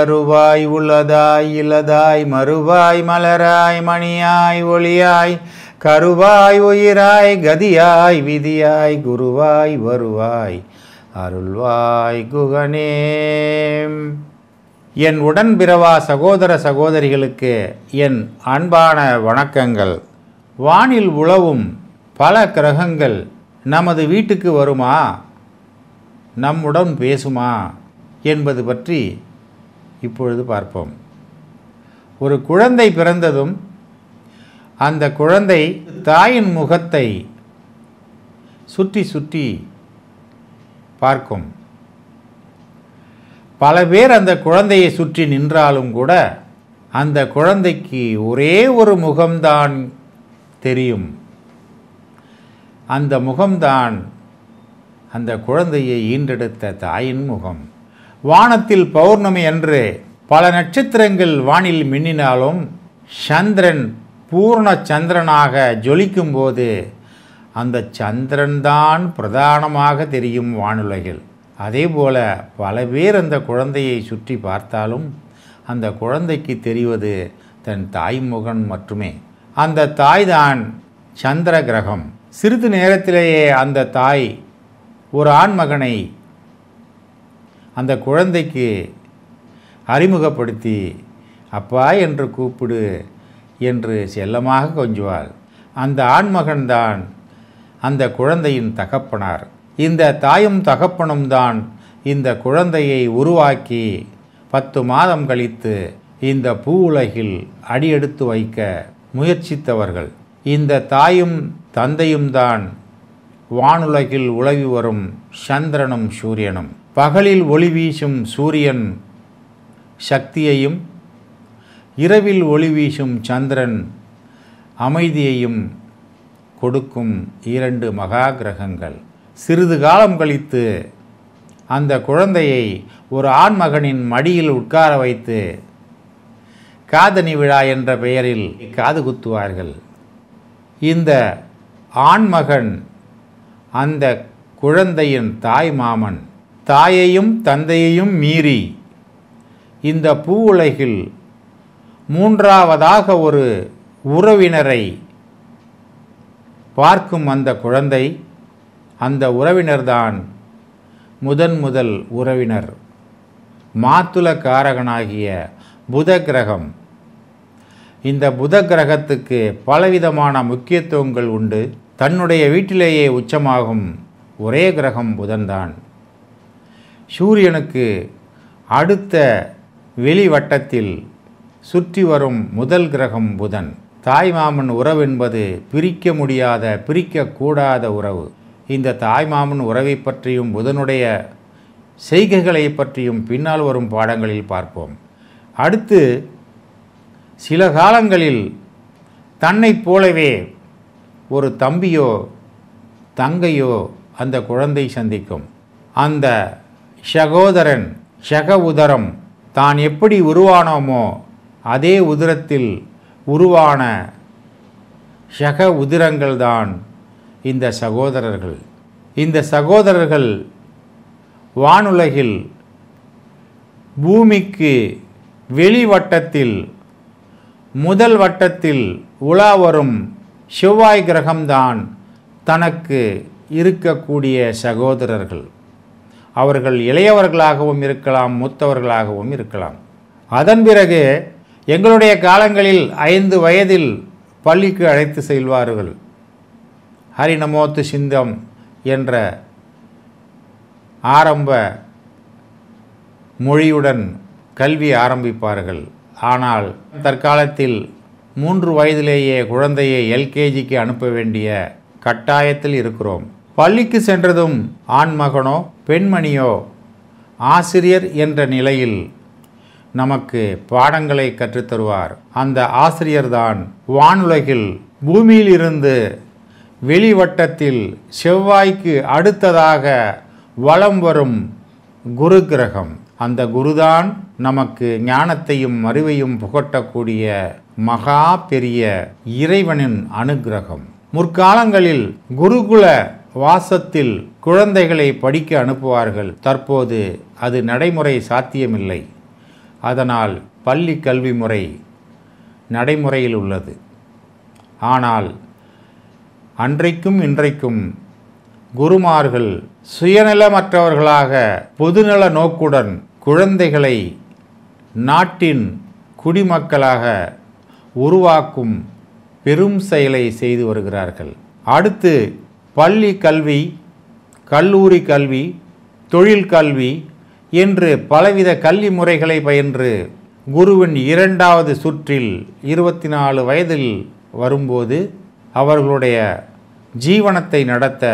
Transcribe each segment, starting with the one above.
அருவாய் உள்ளதாய் இலதாய் மறுவாய் மலராய் மணியாய் ஒளியாய் கருவாய் உயிராய் கதியாய் விதியாய் குருவாய் வருவாய் அருள்வாய் குகனே என் உடன்பிறவா சகோதர சகோதரிகளுக்கு என் அன்பான வணக்கங்கள் வானில் உழவும் பல கிரகங்கள் நமது வீட்டுக்கு வருமா நம்முடன் பேசுமா என்பது பற்றி இப்பொழுது பார்ப்போம் ஒரு குழந்தை பிறந்ததும் அந்த குழந்தை தாயின் முகத்தை சுற்றி சுற்றி பார்க்கும் பல பேர் அந்த குழந்தையை சுற்றி நின்றாலும் கூட அந்த குழந்தைக்கு ஒரே ஒரு முகம்தான் தெரியும் அந்த முகம்தான் அந்த குழந்தையை ஈன்றெடுத்த தாயின் முகம் வானத்தில் பௌர்ணமி அன்று பல நட்சத்திரங்கள் வானில் மின்னினாலும் சந்திரன் பூர்ண சந்திரனாக ஜொலிக்கும்போது அந்த சந்திரன்தான் பிரதானமாக தெரியும் வானுலகில் அதே போல் பல பேர் அந்த குழந்தையை சுற்றி பார்த்தாலும் அந்த குழந்தைக்கு தெரிவது தன் தாய்முகன் மட்டுமே அந்த தாய் தான் சந்திர கிரகம் சிறிது நேரத்திலேயே அந்த தாய் ஒரு ஆண்மகனை அந்த குழந்தைக்கு அறிமுகப்படுத்தி அப்பா என்று கூப்பிடு என்று செல்லமாக கொஞ்சுவாள் அந்த ஆண்மகன்தான் அந்த குழந்தையின் தகப்பனார் இந்த தாயும் தகப்பனும் தான் இந்த குழந்தையை உருவாக்கி பத்து மாதம் கழித்து இந்த பூ உலகில் அடியெடுத்து வைக்க முயற்சித்தவர்கள் இந்த தாயும் தந்தையும் தான் வானுலகில் உலவி வரும் சந்திரனும் சூரியனும் பகலில் ஒளி வீசும் சூரியன் சக்தியையும் இரவில் ஒளி வீசும் சந்திரன் அமைதியையும் கொடுக்கும் இரண்டு மகா கிரகங்கள் சிறிது காலம் கழித்து அந்த குழந்தையை ஒரு ஆண்மகனின் மடியில் உட்கார வைத்து காதனி விழா என்ற பெயரில் காது குத்துவார்கள் இந்த ஆண்மகன் அந்த குழந்தையின் தாய் மாமன் தாயையும் தந்தையையும் மீறி இந்த பூ உலகில் மூன்றாவதாக ஒரு உறவினரை பார்க்கும் அந்த குழந்தை அந்த உறவினர்தான் முதன் முதல் உறவினர் மாத்துல காரகனாகிய புத கிரகம் இந்த புத கிரகத்துக்கு பலவிதமான முக்கியத்துவங்கள் உண்டு தன்னுடைய வீட்டிலேயே உச்சமாகும் ஒரே கிரகம் புதன்தான் சூரியனுக்கு அடுத்த வெளிவட்டத்தில் சுற்றி வரும் முதல் கிரகம் புதன் தாய்மாமன் உறவு என்பது பிரிக்க முடியாத பிரிக்கக்கூடாத உறவு இந்த தாய்மாமன் உறவை பற்றியும் புதனுடைய செய்கைகளை பற்றியும் பின்னால் வரும் பாடங்களில் பார்ப்போம் அடுத்து சில காலங்களில் தன்னைப் போலவே ஒரு தம்பியோ தங்கையோ அந்த குழந்தை சந்திக்கும் அந்த ஷகோதரன் ஷக உதரம் தான் எப்படி உருவானோமோ அதே உதிரத்தில் உருவான ஷக உதிரங்கள்தான் இந்த சகோதரர்கள் இந்த சகோதரர்கள் வானுலகில் பூமிக்கு வெளிவட்டத்தில் முதல் வட்டத்தில் உலா வரும் செவ்வாய் கிரகம்தான் தனக்கு இருக்கக்கூடிய சகோதரர்கள் அவர்கள் இளையவர்களாகவும் இருக்கலாம் மூத்தவர்களாகவும் இருக்கலாம் அதன் பிறகு எங்களுடைய காலங்களில் ஐந்து வயதில் பள்ளிக்கு அழைத்து செல்வார்கள் ஹரிநமோத்து சிந்தம் என்ற ஆரம்ப மொழியுடன் கல்வி ஆரம்பிப்பார்கள் ஆனால் தற்காலத்தில் மூன்று வயதிலேயே குழந்தையை எல்கேஜிக்கு அனுப்ப வேண்டிய கட்டாயத்தில் இருக்கிறோம் பள்ளிக்கு சென்றதும் ஆண்மகனோ பெண்மணியோ ஆசிரியர் என்ற நிலையில் நமக்கு பாடங்களை கற்றுத்தருவார் அந்த ஆசிரியர்தான் வானுலகில் பூமியிலிருந்து வெளிவட்டத்தில் செவ்வாய்க்கு அடுத்ததாக வலம் வரும் குரு கிரகம் அந்த குருதான் நமக்கு ஞானத்தையும் அறிவையும் புகட்டக்கூடிய மகா பெரிய இறைவனின் அனுகிரகம் முற்காலங்களில் குருகுல வாசத்தில் குழந்தைகளை படிக்க அனுப்புவார்கள் தற்போது அது நடைமுறை சாத்தியமில்லை அதனால் பள்ளி கல்வி முறை நடைமுறையில் உள்ளது ஆனால் அன்றைக்கும் இன்றைக்கும் குருமார்கள் சுயநலமற்றவர்களாக பொதுநல நோக்குடன் குழந்தைகளை நாட்டின் குடிமக்களாக உருவாக்கும் பெரும் செயலை செய்து வருகிறார்கள் அடுத்து பள்ளி கல்வி கல்லூரி கல்வி தொழில் கல்வி என்று பலவித கல்வி முறைகளை பயின்று குருவின் இரண்டாவது சுற்றில் இருபத்தி நாலு வயதில் வரும்போது அவர்களுடைய ஜீவனத்தை நடத்த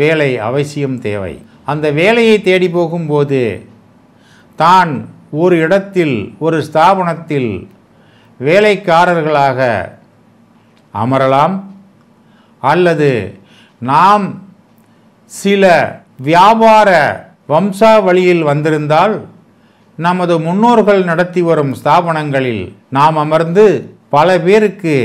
வேலை அவசியம் தேவை அந்த வேலையை தேடி போகும்போது தான் ஒரு இடத்தில் ஒரு ஸ்தாபனத்தில் வேலைக்காரர்களாக அமரலாம் அல்லது நாம் சில வியாபார வம்சாவளியில் வந்திருந்தால் நமது முன்னோர்கள் நடத்தி வரும் ஸ்தாபனங்களில் நாம் அமர்ந்து பல பேருக்கு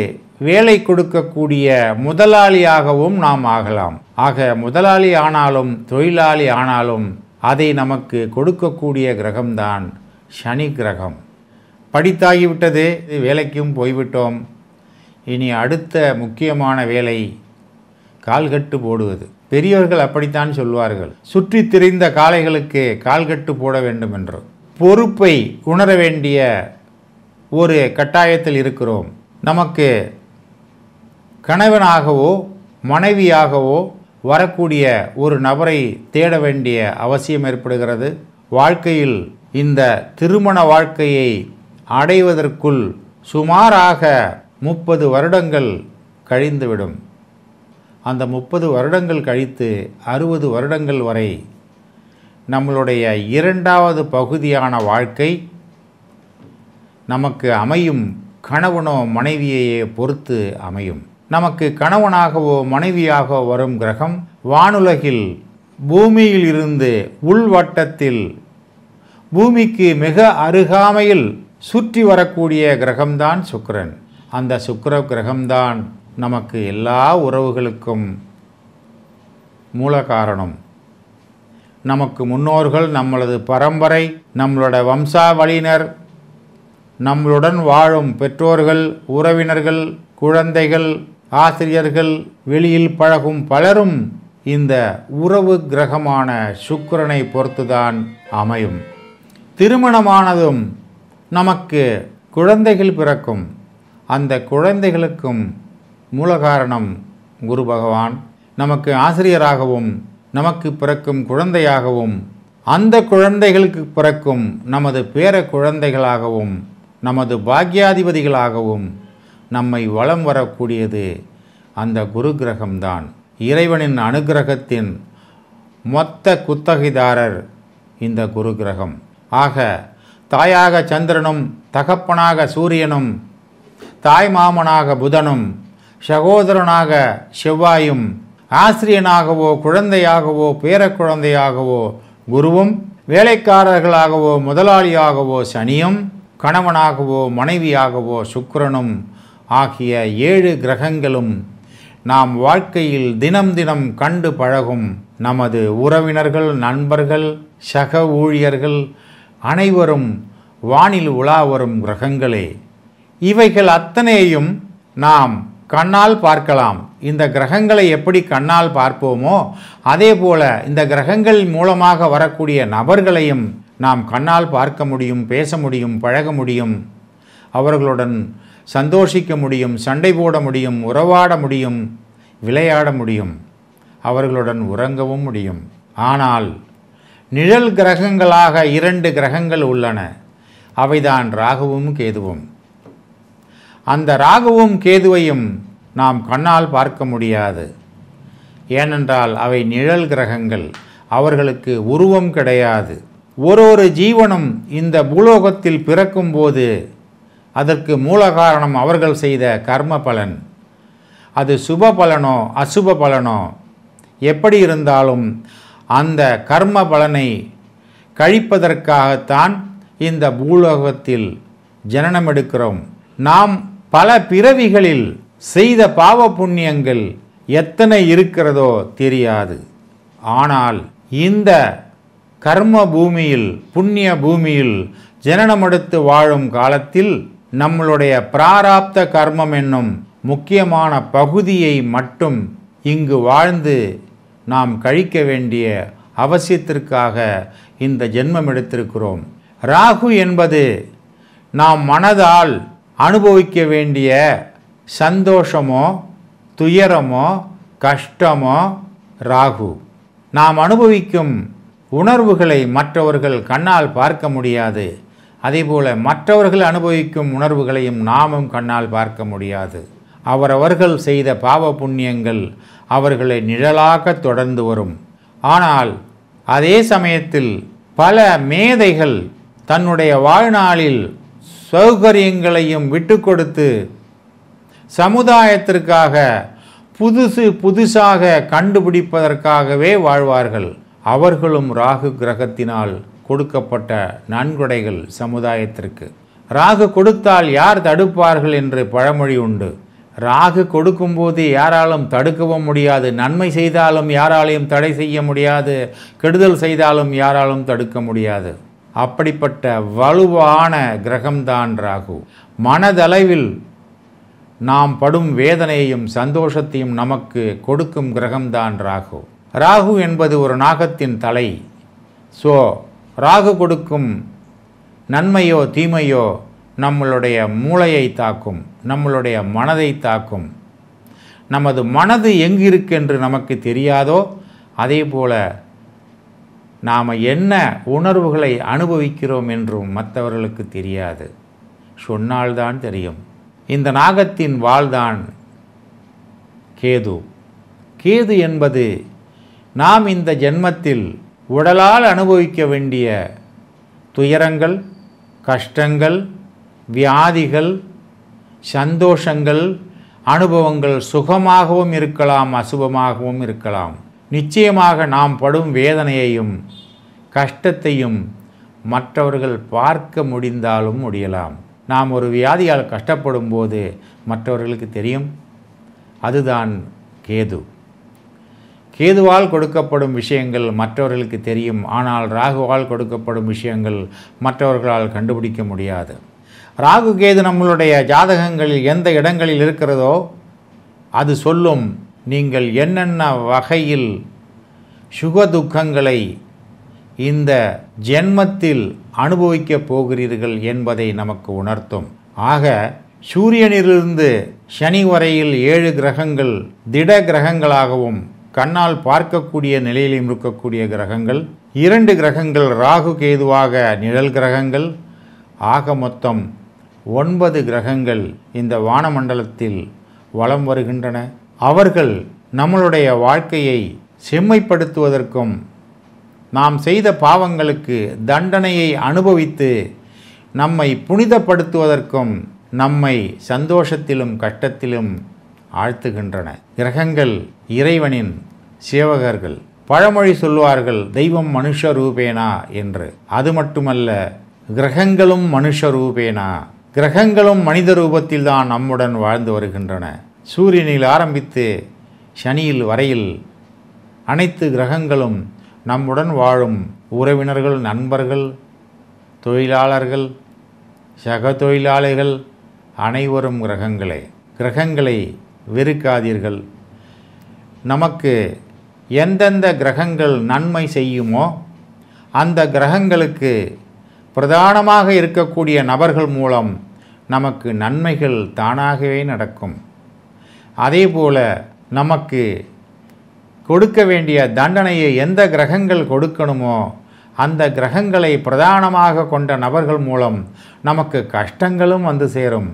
வேலை கொடுக்கக்கூடிய முதலாளியாகவும் நாம் ஆகலாம் ஆக முதலாளி ஆனாலும் தொழிலாளி ஆனாலும் அதை நமக்கு கொடுக்கக்கூடிய கிரகம்தான் சனி கிரகம் படித்தாகிவிட்டது வேலைக்கும் போய்விட்டோம் இனி அடுத்த முக்கியமான வேலை கால்கட்டு போடுவது பெரியவர்கள் அப்படித்தான் சொல்வார்கள் சுற்றி திரிந்த காளைகளுக்கு கால்கட்டு போட வேண்டும் என்று பொறுப்பை உணர வேண்டிய ஒரு கட்டாயத்தில் இருக்கிறோம் நமக்கு கணவனாகவோ மனைவியாகவோ வரக்கூடிய ஒரு நபரை தேட வேண்டிய அவசியம் ஏற்படுகிறது வாழ்க்கையில் இந்த திருமண வாழ்க்கையை அடைவதற்குள் சுமாராக முப்பது வருடங்கள் கழிந்துவிடும் அந்த முப்பது வருடங்கள் கழித்து அறுபது வருடங்கள் வரை நம்மளுடைய இரண்டாவது பகுதியான வாழ்க்கை நமக்கு அமையும் கணவனோ மனைவியையே பொறுத்து அமையும் நமக்கு கணவனாகவோ மனைவியாகவோ வரும் கிரகம் வானுலகில் பூமியில் இருந்து உள்வட்டத்தில் பூமிக்கு மிக அருகாமையில் சுற்றி வரக்கூடிய கிரகம்தான் சுக்கரன் அந்த சுக்கர கிரகம்தான் நமக்கு எல்லா உறவுகளுக்கும் மூல காரணம் நமக்கு முன்னோர்கள் நம்மளது பரம்பரை நம்மளோட வம்சாவளியினர் நம்மளுடன் வாழும் பெற்றோர்கள் உறவினர்கள் குழந்தைகள் ஆசிரியர்கள் வெளியில் பழகும் பலரும் இந்த உறவு கிரகமான சுக்கரனை பொறுத்துதான் அமையும் திருமணமானதும் நமக்கு குழந்தைகள் பிறக்கும் அந்த குழந்தைகளுக்கும் மூலகாரணம் குரு பகவான் நமக்கு ஆசிரியராகவும் நமக்கு பிறக்கும் குழந்தையாகவும் அந்த குழந்தைகளுக்கு பிறக்கும் நமது பேர குழந்தைகளாகவும் நமது பாக்யாதிபதிகளாகவும் நம்மை வளம் வரக்கூடியது அந்த குரு கிரகம்தான் இறைவனின் அனுகிரகத்தின் மொத்த குத்தகைதாரர் இந்த குரு கிரகம் ஆக தாயாக சந்திரனும் தகப்பனாக சூரியனும் தாய் மாமனாக புதனும் சகோதரனாக செவ்வாயும் ஆசிரியனாகவோ குழந்தையாகவோ பேரக்குழந்தையாகவோ குருவும் வேலைக்காரர்களாகவோ முதலாளியாகவோ சனியும் கணவனாகவோ மனைவியாகவோ சுக்கிரனும் ஆகிய ஏழு கிரகங்களும் நாம் வாழ்க்கையில் தினம் தினம் கண்டு பழகும் நமது உறவினர்கள் நண்பர்கள் சக ஊழியர்கள் அனைவரும் வானில் உலா வரும் கிரகங்களே இவைகள் அத்தனையும் நாம் கண்ணால் பார்க்கலாம் இந்த கிரகங்களை எப்படி கண்ணால் பார்ப்போமோ அதே போல இந்த கிரகங்கள் மூலமாக வரக்கூடிய நபர்களையும் நாம் கண்ணால் பார்க்க முடியும் பேச முடியும் பழக முடியும் அவர்களுடன் சந்தோஷிக்க முடியும் சண்டை போட முடியும் உறவாட முடியும் விளையாட முடியும் அவர்களுடன் உறங்கவும் முடியும் ஆனால் நிழல் கிரகங்களாக இரண்டு கிரகங்கள் உள்ளன அவைதான் ராகுவும் கேதுவும் அந்த ராகுவும் கேதுவையும் நாம் கண்ணால் பார்க்க முடியாது ஏனென்றால் அவை நிழல் கிரகங்கள் அவர்களுக்கு உருவம் கிடையாது ஒரு ஒரு ஜீவனும் இந்த பூலோகத்தில் பிறக்கும்போது அதற்கு மூல காரணம் அவர்கள் செய்த கர்ம பலன் அது சுப பலனோ அசுப பலனோ எப்படி இருந்தாலும் அந்த கர்ம பலனை கழிப்பதற்காகத்தான் இந்த பூலோகத்தில் ஜனனம் எடுக்கிறோம் நாம் பல பிறவிகளில் செய்த பாவ புண்ணியங்கள் எத்தனை இருக்கிறதோ தெரியாது ஆனால் இந்த கர்ம பூமியில் புண்ணிய பூமியில் ஜனனமெடுத்து வாழும் காலத்தில் நம்மளுடைய பிராராப்த கர்மம் என்னும் முக்கியமான பகுதியை மட்டும் இங்கு வாழ்ந்து நாம் கழிக்க வேண்டிய அவசியத்திற்காக இந்த ஜென்மம் எடுத்திருக்கிறோம் ராகு என்பது நாம் மனதால் அனுபவிக்க வேண்டிய சந்தோஷமோ துயரமோ கஷ்டமோ ராகு நாம் அனுபவிக்கும் உணர்வுகளை மற்றவர்கள் கண்ணால் பார்க்க முடியாது அதேபோல மற்றவர்கள் அனுபவிக்கும் உணர்வுகளையும் நாமும் கண்ணால் பார்க்க முடியாது அவரவர்கள் செய்த பாவ புண்ணியங்கள் அவர்களை நிழலாக தொடர்ந்து வரும் ஆனால் அதே சமயத்தில் பல மேதைகள் தன்னுடைய வாழ்நாளில் சௌகரியங்களையும் விட்டு கொடுத்து சமுதாயத்திற்காக புதுசு புதுசாக கண்டுபிடிப்பதற்காகவே வாழ்வார்கள் அவர்களும் ராகு கிரகத்தினால் கொடுக்கப்பட்ட நன்கொடைகள் சமுதாயத்திற்கு ராகு கொடுத்தால் யார் தடுப்பார்கள் என்று பழமொழி உண்டு ராகு கொடுக்கும்போது யாராலும் தடுக்கவும் முடியாது நன்மை செய்தாலும் யாராலையும் தடை செய்ய முடியாது கெடுதல் செய்தாலும் யாராலும் தடுக்க முடியாது அப்படிப்பட்ட வலுவான கிரகம்தான் ராகு மனதளவில் நாம் படும் வேதனையையும் சந்தோஷத்தையும் நமக்கு கொடுக்கும் கிரகம்தான் ராகு ராகு என்பது ஒரு நாகத்தின் தலை ஸோ ராகு கொடுக்கும் நன்மையோ தீமையோ நம்மளுடைய மூளையை தாக்கும் நம்மளுடைய மனதை தாக்கும் நமது மனது என்று நமக்கு தெரியாதோ அதே போல் நாம் என்ன உணர்வுகளை அனுபவிக்கிறோம் என்றும் மற்றவர்களுக்கு தெரியாது சொன்னால்தான் தெரியும் இந்த நாகத்தின் வாழ்தான் கேது கேது என்பது நாம் இந்த ஜென்மத்தில் உடலால் அனுபவிக்க வேண்டிய துயரங்கள் கஷ்டங்கள் வியாதிகள் சந்தோஷங்கள் அனுபவங்கள் சுகமாகவும் இருக்கலாம் அசுபமாகவும் இருக்கலாம் நிச்சயமாக நாம் படும் வேதனையையும் கஷ்டத்தையும் மற்றவர்கள் பார்க்க முடிந்தாலும் முடியலாம் நாம் ஒரு வியாதியால் கஷ்டப்படும் போது மற்றவர்களுக்கு தெரியும் அதுதான் கேது கேதுவால் கொடுக்கப்படும் விஷயங்கள் மற்றவர்களுக்கு தெரியும் ஆனால் ராகுவால் கொடுக்கப்படும் விஷயங்கள் மற்றவர்களால் கண்டுபிடிக்க முடியாது ராகு கேது நம்மளுடைய ஜாதகங்களில் எந்த இடங்களில் இருக்கிறதோ அது சொல்லும் நீங்கள் என்னென்ன வகையில் சுகதுக்கங்களை இந்த ஜென்மத்தில் அனுபவிக்கப் போகிறீர்கள் என்பதை நமக்கு உணர்த்தும் ஆக சூரியனிலிருந்து சனி வரையில் ஏழு கிரகங்கள் திட கிரகங்களாகவும் கண்ணால் பார்க்கக்கூடிய நிலையிலும் இருக்கக்கூடிய கிரகங்கள் இரண்டு கிரகங்கள் ராகு கேதுவாக நிழல் கிரகங்கள் ஆக மொத்தம் ஒன்பது கிரகங்கள் இந்த வானமண்டலத்தில் வலம் வருகின்றன அவர்கள் நம்மளுடைய வாழ்க்கையை செம்மைப்படுத்துவதற்கும் நாம் செய்த பாவங்களுக்கு தண்டனையை அனுபவித்து நம்மை புனிதப்படுத்துவதற்கும் நம்மை சந்தோஷத்திலும் கஷ்டத்திலும் ஆழ்த்துகின்றன கிரகங்கள் இறைவனின் சேவகர்கள் பழமொழி சொல்வார்கள் தெய்வம் மனுஷ ரூபேனா என்று அது மட்டுமல்ல கிரகங்களும் மனுஷ ரூபேனா கிரகங்களும் மனித ரூபத்தில்தான் நம்முடன் வாழ்ந்து வருகின்றன சூரியனில் ஆரம்பித்து சனியில் வரையில் அனைத்து கிரகங்களும் நம்முடன் வாழும் உறவினர்கள் நண்பர்கள் தொழிலாளர்கள் சக தொழிலாளிகள் அனைவரும் கிரகங்களே கிரகங்களை வெறுக்காதீர்கள் நமக்கு எந்தெந்த கிரகங்கள் நன்மை செய்யுமோ அந்த கிரகங்களுக்கு பிரதானமாக இருக்கக்கூடிய நபர்கள் மூலம் நமக்கு நன்மைகள் தானாகவே நடக்கும் அதே போல் நமக்கு கொடுக்க வேண்டிய தண்டனையை எந்த கிரகங்கள் கொடுக்கணுமோ அந்த கிரகங்களை பிரதானமாக கொண்ட நபர்கள் மூலம் நமக்கு கஷ்டங்களும் வந்து சேரும்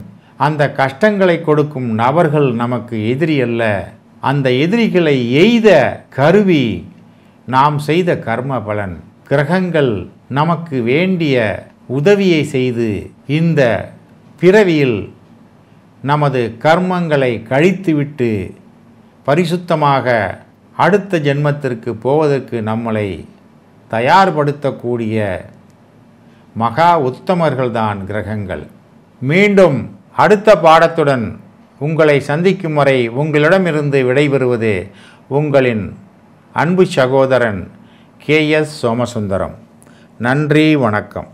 அந்த கஷ்டங்களை கொடுக்கும் நபர்கள் நமக்கு எதிரி அல்ல அந்த எதிரிகளை எய்த கருவி நாம் செய்த கர்ம பலன் கிரகங்கள் நமக்கு வேண்டிய உதவியை செய்து இந்த பிறவியில் நமது கர்மங்களை கழித்துவிட்டு பரிசுத்தமாக அடுத்த ஜென்மத்திற்கு போவதற்கு நம்மளை தயார்படுத்தக்கூடிய மகா உத்தமர்கள்தான் கிரகங்கள் மீண்டும் அடுத்த பாடத்துடன் உங்களை சந்திக்கும் வரை உங்களிடமிருந்து விடைபெறுவது உங்களின் அன்பு சகோதரன் கே எஸ் சோமசுந்தரம் நன்றி வணக்கம்